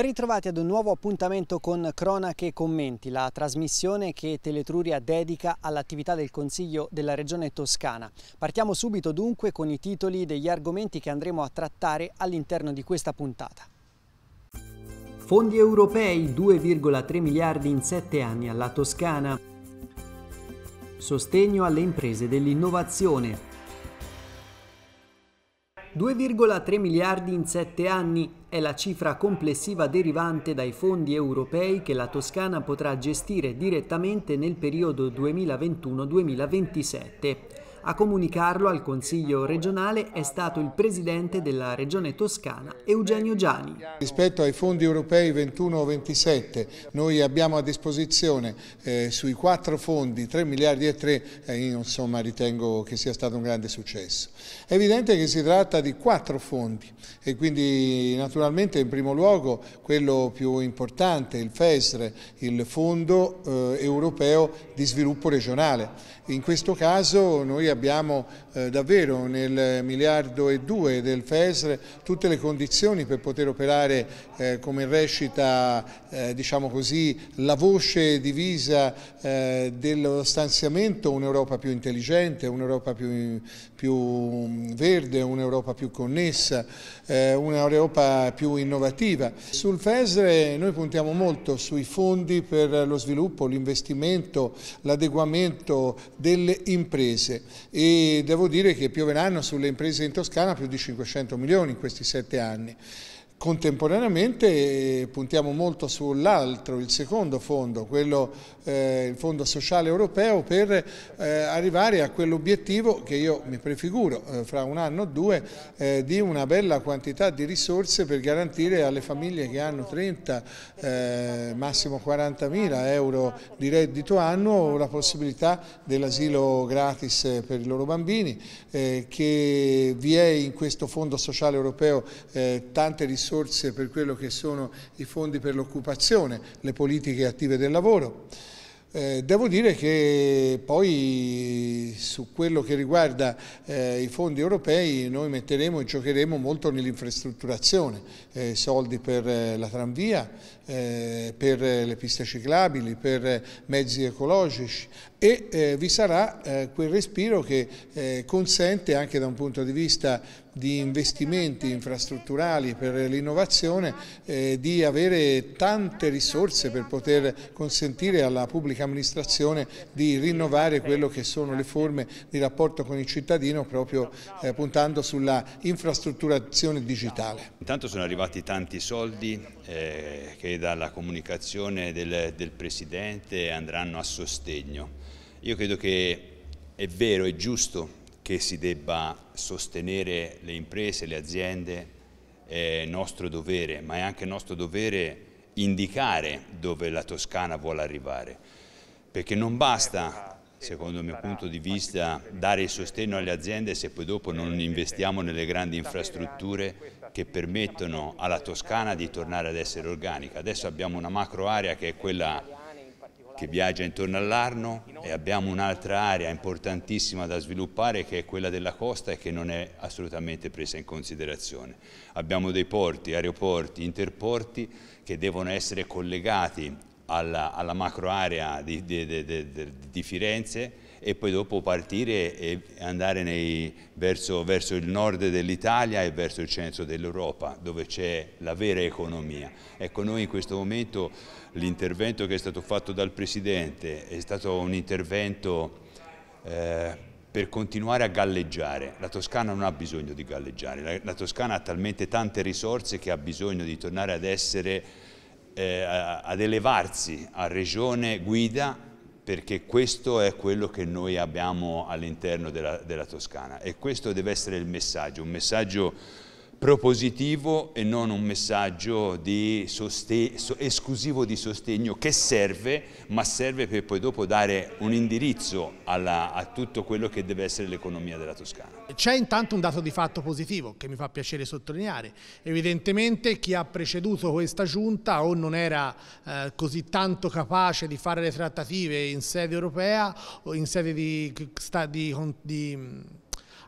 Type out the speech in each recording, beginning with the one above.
Ben ritrovati ad un nuovo appuntamento con Cronache e Commenti, la trasmissione che Teletruria dedica all'attività del Consiglio della Regione Toscana. Partiamo subito dunque con i titoli degli argomenti che andremo a trattare all'interno di questa puntata. Fondi europei 2,3 miliardi in 7 anni alla Toscana. Sostegno alle imprese dell'innovazione. 2,3 miliardi in 7 anni è la cifra complessiva derivante dai fondi europei che la Toscana potrà gestire direttamente nel periodo 2021-2027. A comunicarlo al Consiglio regionale è stato il presidente della Regione Toscana, Eugenio Giani. Rispetto ai fondi europei 21-27, noi abbiamo a disposizione eh, sui quattro fondi 3 miliardi e 3, eh, insomma ritengo che sia stato un grande successo. È evidente che si tratta di quattro fondi e quindi naturalmente in primo luogo quello più importante, il FESR, il Fondo eh, Europeo di Sviluppo Regionale in questo caso noi abbiamo eh, davvero nel miliardo e due del FESR tutte le condizioni per poter operare eh, come recita eh, diciamo così, la voce divisa eh, dello stanziamento un'Europa più intelligente, un'Europa più più mm, verde, un'Europa più connessa, eh, un'Europa più innovativa. Sul FESRE noi puntiamo molto sui fondi per lo sviluppo, l'investimento, l'adeguamento delle imprese e devo dire che pioveranno sulle imprese in Toscana più di 500 milioni in questi sette anni. Contemporaneamente eh, puntiamo molto sull'altro, il secondo fondo, quello, eh, il Fondo Sociale Europeo, per eh, arrivare a quell'obiettivo che io mi prefiguro eh, fra un anno o due eh, di una bella quantità di risorse per garantire alle famiglie che hanno 30, eh, massimo 40 mila euro di reddito annuo la possibilità dell'asilo gratis per i loro bambini, che vi è in questo Fondo Sociale Europeo tante risorse risorse per quello che sono i fondi per l'occupazione, le politiche attive del lavoro. Eh, devo dire che poi su quello che riguarda eh, i fondi europei noi metteremo e giocheremo molto nell'infrastrutturazione, eh, soldi per eh, la tranvia, eh, per le piste ciclabili, per mezzi ecologici e eh, vi sarà eh, quel respiro che consente anche da un punto di vista di investimenti infrastrutturali per l'innovazione di avere tante risorse per poter consentire alla pubblica amministrazione di rinnovare quello che sono le forme di rapporto con il cittadino proprio puntando sulla infrastrutturazione digitale. Intanto sono arrivati tanti soldi che dalla comunicazione del, del Presidente andranno a sostegno. Io credo che è vero, è giusto che si debba sostenere le imprese, le aziende, è nostro dovere, ma è anche nostro dovere indicare dove la Toscana vuole arrivare, perché non basta secondo il mio punto di vista, dare il sostegno alle aziende se poi dopo non investiamo nelle grandi infrastrutture che permettono alla Toscana di tornare ad essere organica. Adesso abbiamo una macro area che è quella che viaggia intorno all'Arno e abbiamo un'altra area importantissima da sviluppare che è quella della costa e che non è assolutamente presa in considerazione. Abbiamo dei porti, aeroporti, interporti che devono essere collegati alla, alla macro area di, di, di, di Firenze e poi dopo partire e andare nei, verso, verso, il nord dell'Italia e verso il centro dell'Europa dove c'è la vera economia. Ecco noi in questo momento l'intervento che è stato fatto dal Presidente è stato un intervento eh, per continuare a galleggiare. La Toscana non ha bisogno di galleggiare, la, la, Toscana ha talmente tante risorse che ha bisogno di tornare ad essere, eh, ad elevarsi a regione guida perché questo è quello che noi abbiamo all'interno della, della Toscana e questo deve essere il messaggio, un messaggio propositivo e non un messaggio di esclusivo di sostegno che serve, ma serve per poi dopo dare un indirizzo alla, a tutto quello che deve essere l'economia della Toscana. C'è intanto un dato di fatto positivo che mi fa piacere sottolineare. Evidentemente chi ha preceduto questa giunta o non era eh, così tanto capace di fare le trattative in sede europea o in sede di, di, di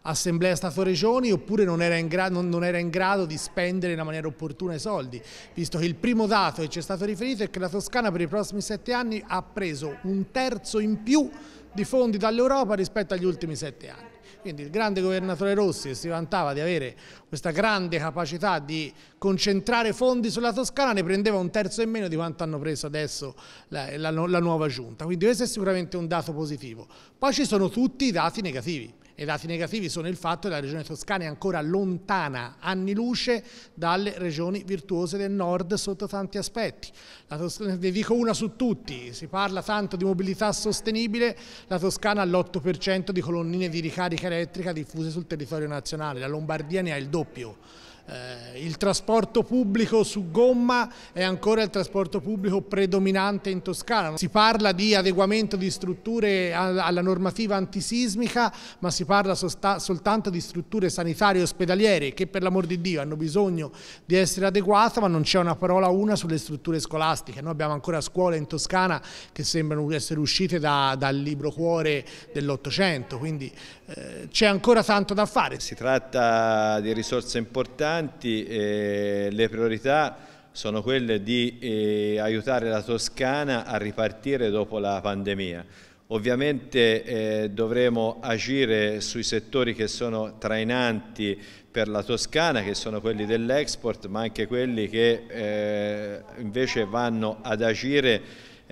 assemblea Stato-Regioni oppure non era, non, non era, in grado di spendere in maniera opportuna i soldi, visto che il primo dato che ci è stato riferito è che la Toscana per i prossimi sette anni ha preso un terzo in più di fondi dall'Europa rispetto agli ultimi sette anni. Quindi il grande governatore Rossi che si vantava di avere questa grande capacità di concentrare fondi sulla Toscana ne prendeva un terzo in meno di quanto hanno preso adesso la, la, la nuova giunta. Quindi questo è sicuramente un dato positivo. Poi ci sono tutti i dati negativi. I dati negativi sono il fatto che la regione toscana è ancora lontana, anni luce, dalle regioni virtuose del nord sotto tanti aspetti. ne dico una su tutti, si parla tanto di mobilità sostenibile, la Toscana ha l'8% di colonnine di ricarica elettrica diffuse sul territorio nazionale, la Lombardia ne ha il doppio. Eh, il trasporto pubblico su gomma è ancora il trasporto pubblico predominante in Toscana. Si parla di adeguamento di strutture alla normativa antisismica, ma si parla soltanto di strutture sanitarie e ospedaliere che per l'amor di Dio hanno bisogno di essere adeguate, ma non c'è una parola una sulle strutture scolastiche. Noi abbiamo ancora scuole in Toscana che sembrano essere uscite da, dal libro cuore dell'Ottocento, quindi eh, c'è ancora tanto da fare. Si tratta di risorse importanti importanti, eh, le priorità sono quelle di eh, aiutare la Toscana a ripartire dopo la pandemia. Ovviamente eh, dovremo agire sui settori che sono trainanti per la Toscana, che sono quelli dell'export, ma anche quelli che eh, invece vanno ad agire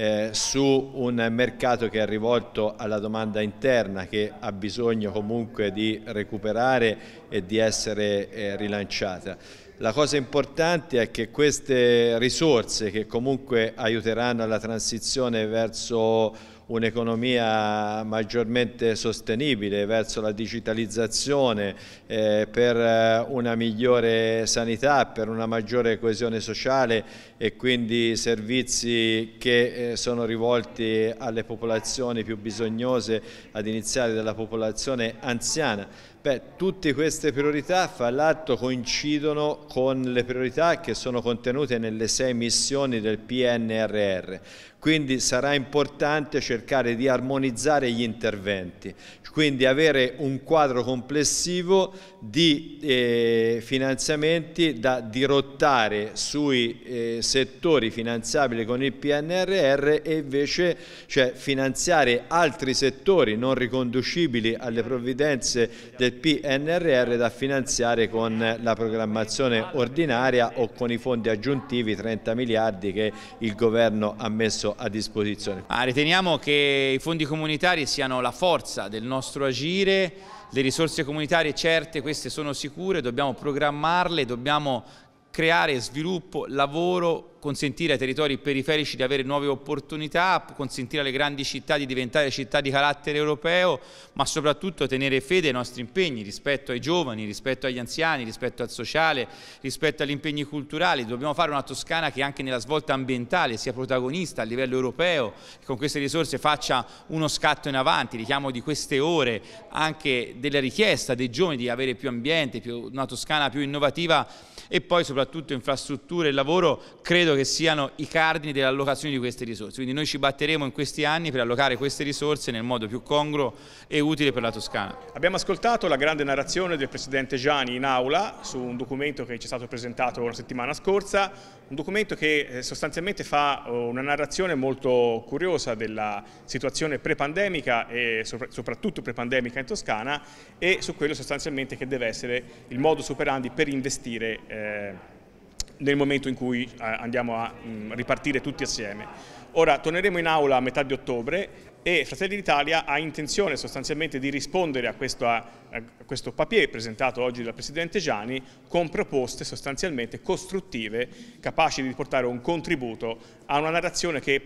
eh, su un mercato che è rivolto alla domanda interna che ha bisogno comunque di recuperare e di essere eh, rilanciata. La cosa importante è che queste risorse che comunque aiuteranno alla transizione verso un'economia maggiormente sostenibile verso la digitalizzazione, eh, per eh, una migliore sanità, per una maggiore coesione sociale e quindi servizi che eh, sono rivolti alle popolazioni più bisognose, ad iniziare dalla popolazione anziana. Beh, tutte queste priorità fra l'altro coincidono con le priorità che sono contenute nelle sei missioni del PNRR. Quindi sarà importante cercare di armonizzare gli interventi, quindi avere un quadro complessivo di eh, finanziamenti da dirottare sui eh, settori finanziabili con il PNRR e invece cioè, finanziare altri settori non riconducibili alle provvidenze del PNRR da finanziare con la programmazione ordinaria o con i fondi aggiuntivi 30 miliardi che il governo ha messo a disposizione. Ah, riteniamo che i fondi comunitari siano la forza del nostro agire, le risorse comunitarie certe, queste sono sicure, dobbiamo programmarle, dobbiamo creare sviluppo, lavoro, consentire ai territori periferici di avere nuove opportunità, consentire alle grandi città di diventare città di carattere europeo, ma soprattutto tenere fede ai nostri impegni rispetto ai giovani, rispetto agli anziani, rispetto al sociale, rispetto agli impegni culturali. Dobbiamo fare una Toscana che anche nella svolta ambientale sia protagonista a livello europeo, che con queste risorse faccia uno scatto in avanti, richiamo di queste ore anche della richiesta dei giovani di avere più ambiente, più, una Toscana più innovativa e poi soprattutto soprattutto infrastrutture e lavoro, credo che siano i cardini dell'allocazione di queste risorse. Quindi noi ci batteremo in questi anni per allocare queste risorse nel modo più congruo e utile per la Toscana. Abbiamo ascoltato la grande narrazione del Presidente Gianni in aula su un documento che ci è stato presentato la settimana scorsa, un documento che eh, sostanzialmente fa eh, una narrazione molto curiosa della situazione pre-pandemica e soprattutto pre-pandemica in Toscana e su quello sostanzialmente che deve essere il modus operandi per investire eh, nel momento in cui eh, andiamo a mm, ripartire tutti assieme. Ora torneremo in aula a metà di ottobre e Fratelli d'Italia ha intenzione sostanzialmente di rispondere a questo, a questo, papier presentato oggi dal Presidente Gianni con proposte sostanzialmente costruttive capaci di portare un contributo a una narrazione che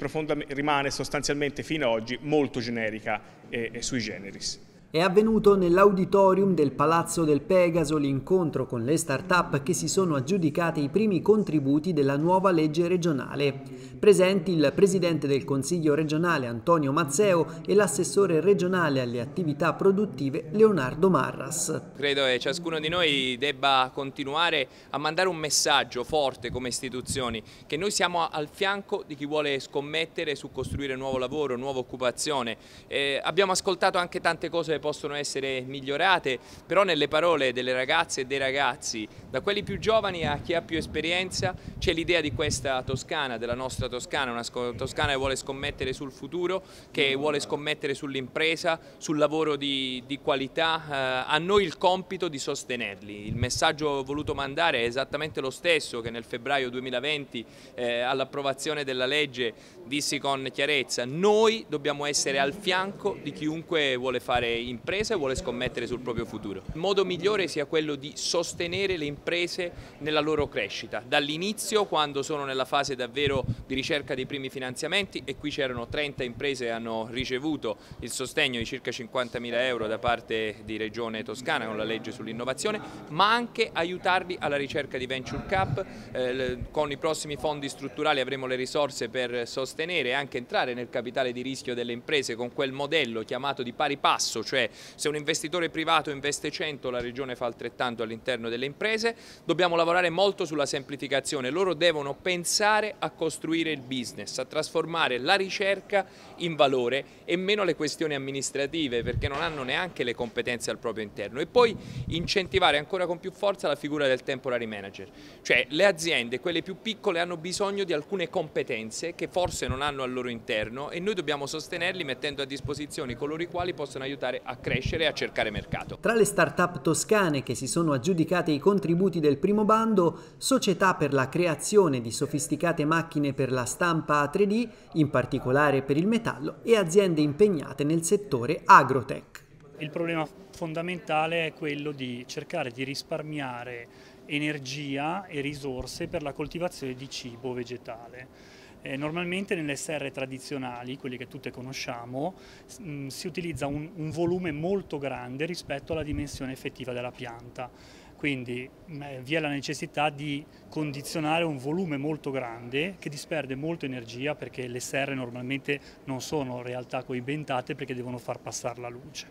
rimane sostanzialmente fino ad oggi molto generica e, e sui generis. È avvenuto nell'auditorium del Palazzo del Pegaso l'incontro con le start-up che si sono aggiudicate i primi contributi della nuova legge regionale. Presenti il presidente del Consiglio regionale Antonio Mazzeo e l'assessore regionale alle attività produttive Leonardo Marras. Credo che ciascuno di noi debba continuare a mandare un messaggio forte come istituzioni che noi siamo al fianco di chi vuole scommettere su costruire nuovo lavoro, nuova occupazione. Eh, abbiamo ascoltato anche tante cose possono essere migliorate, però nelle parole delle ragazze e dei ragazzi, da quelli più giovani a chi ha più esperienza, c'è l'idea di questa Toscana, della nostra Toscana, una Toscana che vuole scommettere sul futuro, che vuole scommettere sull'impresa, sul lavoro di, di qualità, eh, a noi il compito di sostenerli. Il messaggio voluto mandare è esattamente lo stesso che nel febbraio 2020 eh, all'approvazione della legge dissi con chiarezza, noi dobbiamo essere al fianco di chiunque vuole fare impresa e vuole scommettere sul proprio futuro. Il modo migliore sia quello di sostenere le imprese nella loro crescita, dall'inizio quando sono nella fase davvero di ricerca dei primi finanziamenti e qui c'erano 30 imprese che hanno ricevuto il sostegno di circa 50.000 euro da parte di Regione Toscana con la legge sull'innovazione, ma anche aiutarli alla ricerca di Venture Cap, eh, con i prossimi fondi strutturali avremo le risorse per sostenere e anche entrare nel capitale di rischio delle imprese con quel modello chiamato di pari passo, cioè cioè se un investitore privato investe 100 la Regione fa altrettanto all'interno delle imprese, dobbiamo lavorare molto sulla semplificazione, loro devono pensare a costruire il business, a trasformare la ricerca in valore e meno le questioni amministrative perché non hanno neanche le competenze al proprio interno e poi incentivare ancora con più forza la figura del temporary manager, cioè le aziende, quelle più piccole hanno bisogno di alcune competenze che forse non hanno al loro interno e noi dobbiamo sostenerli mettendo a disposizione coloro i quali possono aiutare a crescere e a cercare mercato. Tra le start-up toscane che si sono aggiudicate i contributi del primo bando, società per la creazione di sofisticate macchine per la stampa 3D, in particolare per il metallo, e aziende impegnate nel settore agrotech. Il problema fondamentale è quello di cercare di risparmiare energia e risorse per la coltivazione di cibo vegetale eh, normalmente nelle serre tradizionali, quelle che tutte conosciamo, mh, mm, si utilizza un, un volume molto grande rispetto alla dimensione effettiva della pianta quindi mh, mm, eh, vi è la necessità di condizionare un volume molto grande che disperde molta energia perché le serre normalmente non sono realtà coibentate perché devono far passare la luce.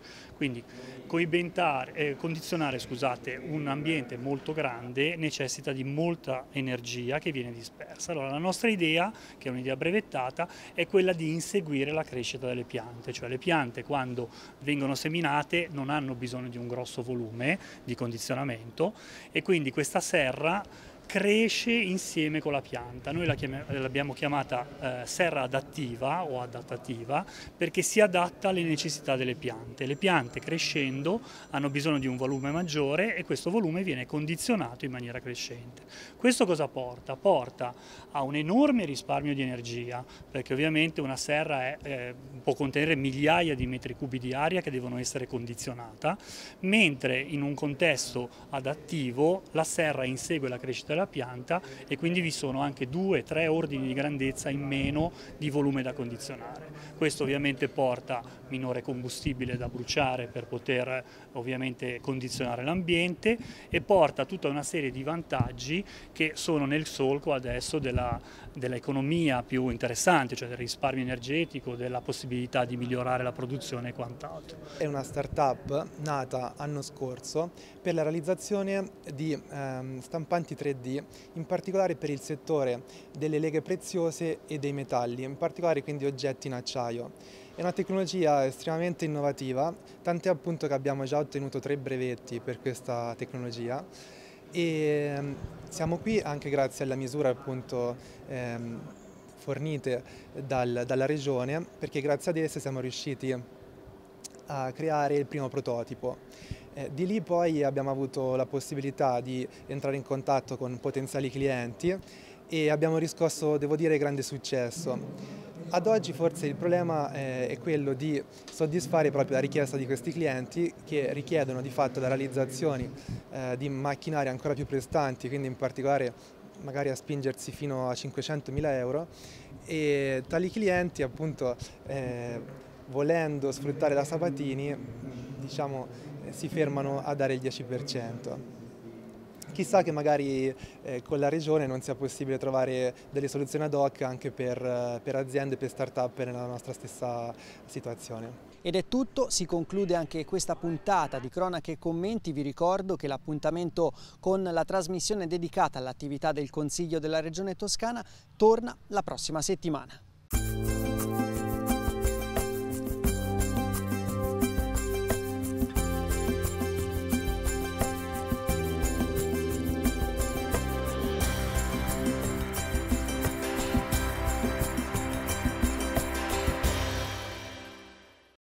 Quindi eh, condizionare scusate, un ambiente molto grande necessita di molta energia che viene dispersa. Allora la nostra idea, che è un'idea brevettata, è quella di inseguire la crescita delle piante, cioè le piante quando vengono seminate non hanno bisogno di un grosso volume di condizionamento e quindi questa serra cresce insieme con la pianta. Noi la chiam l'abbiamo chiamata eh, serra adattiva o adattativa perché si adatta alle necessità delle piante. Le piante crescendo hanno bisogno di un volume maggiore e questo volume viene condizionato in maniera crescente. Questo cosa porta? Porta a un enorme risparmio di energia perché ovviamente una serra è, eh, può contenere migliaia di metri cubi di aria che devono essere condizionata, mentre in un contesto adattivo la serra insegue la crescita tutta la pianta e quindi vi sono anche due, tre ordini di grandezza in meno di volume da condizionare. Questo ovviamente porta minore combustibile da bruciare per poter ovviamente condizionare l'ambiente e porta tutta una serie di vantaggi che sono nel solco adesso dell'economia dell più interessante, cioè del risparmio energetico, della possibilità di migliorare la produzione e quant'altro. È una start-up nata anno scorso per la realizzazione di ehm, stampanti 3D sguardi, in particolare per il settore delle leghe preziose e dei metalli, in particolare quindi oggetti in acciaio. È una tecnologia estremamente innovativa, tant'è appunto che abbiamo già ottenuto tre brevetti per questa tecnologia e ehm, siamo qui anche grazie alla misura appunto ehm, fornite dal, dalla regione perché grazie ad esse siamo riusciti a creare il primo prototipo eh, di lì poi abbiamo avuto la possibilità di entrare in contatto con potenziali clienti e abbiamo riscosso, devo dire, grande successo. Ad oggi forse il problema eh, è quello di soddisfare proprio la richiesta di questi clienti che richiedono di fatto la realizzazione eh, di macchinari ancora più prestanti, quindi in particolare magari a spingersi fino a 500.000 euro e tali clienti appunto eh, volendo sfruttare la Sabatini diciamo si fermano a dare il 10%. Chissà che magari eh, con la regione non sia possibile trovare delle soluzioni ad hoc anche per, eh, per aziende, per start-up nella nostra stessa situazione. Ed è tutto, si conclude anche questa puntata di Cronache e Commenti. Vi ricordo che l'appuntamento con la trasmissione dedicata all'attività del Consiglio della Regione Toscana torna la prossima settimana.